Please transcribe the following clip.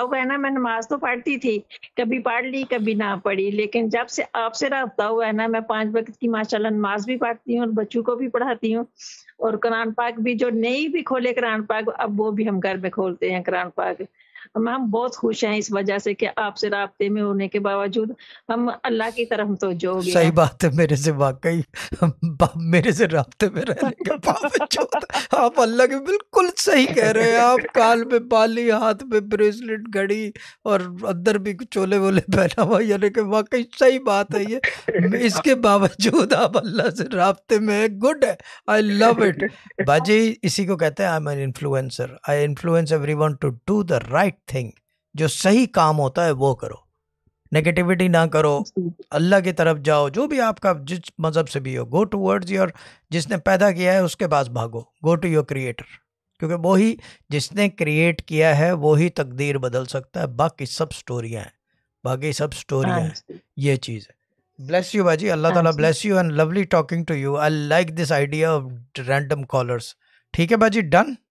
हुआ है ना मैं नमाज तो पढ़ती थी कभी पढ़ ली कभी ना पढ़ी लेकिन जब से आपसे रहा हुआ है ना मैं पांच वक्त की माशाल्लाह नमाज भी पढ़ती हूँ और बच्चों को भी पढ़ाती हूँ और कुरान पाक भी जो नई भी खोले कुरान पाक अब वो भी हम घर में खोलते हैं कुरान पाक मैम बहुत खुश हैं इस वजह से कि आपसे रबते में होने के बावजूद हम अल्लाह की तरफ तो जो सही बात है मेरे से वाकई मेरे से रबते में रहने के बावजूद आप अल्लाह के बिल्कुल सही कह रहे हैं आप काल में बाली हाथ में ब्रेसलेट घड़ी और अंदर भी चोले वोले पहना हुआ यानी कि वाकई सही बात है ये इसके बावजूद आप अल्लाह से रबते में गुड है आई लव इट बाजी इसी को कहते हैं I am an influencer I influence every to do the right right thing जो सही काम होता है वो करो नेगेटिविटी ना करो अल्लाह की तरफ जाओ जो भी आपका जिस मज़हब से भी हो गो टू वर्ड्स योर जिसने पैदा किया है उसके पास भागो गो टू योर क्रिएटर क्योंकि वो ही जिसने क्रिएट किया है वो ही तकदीर बदल सकता है बाकी सब स्टोरियाँ हैं बाकी सब स्टोरियाँ हाँ हैं ये चीज़ है ब्लेस यू भाजी अल्लाह हाँ ताला bless you and lovely talking to you I like this idea of random callers ठीक है भाजी डन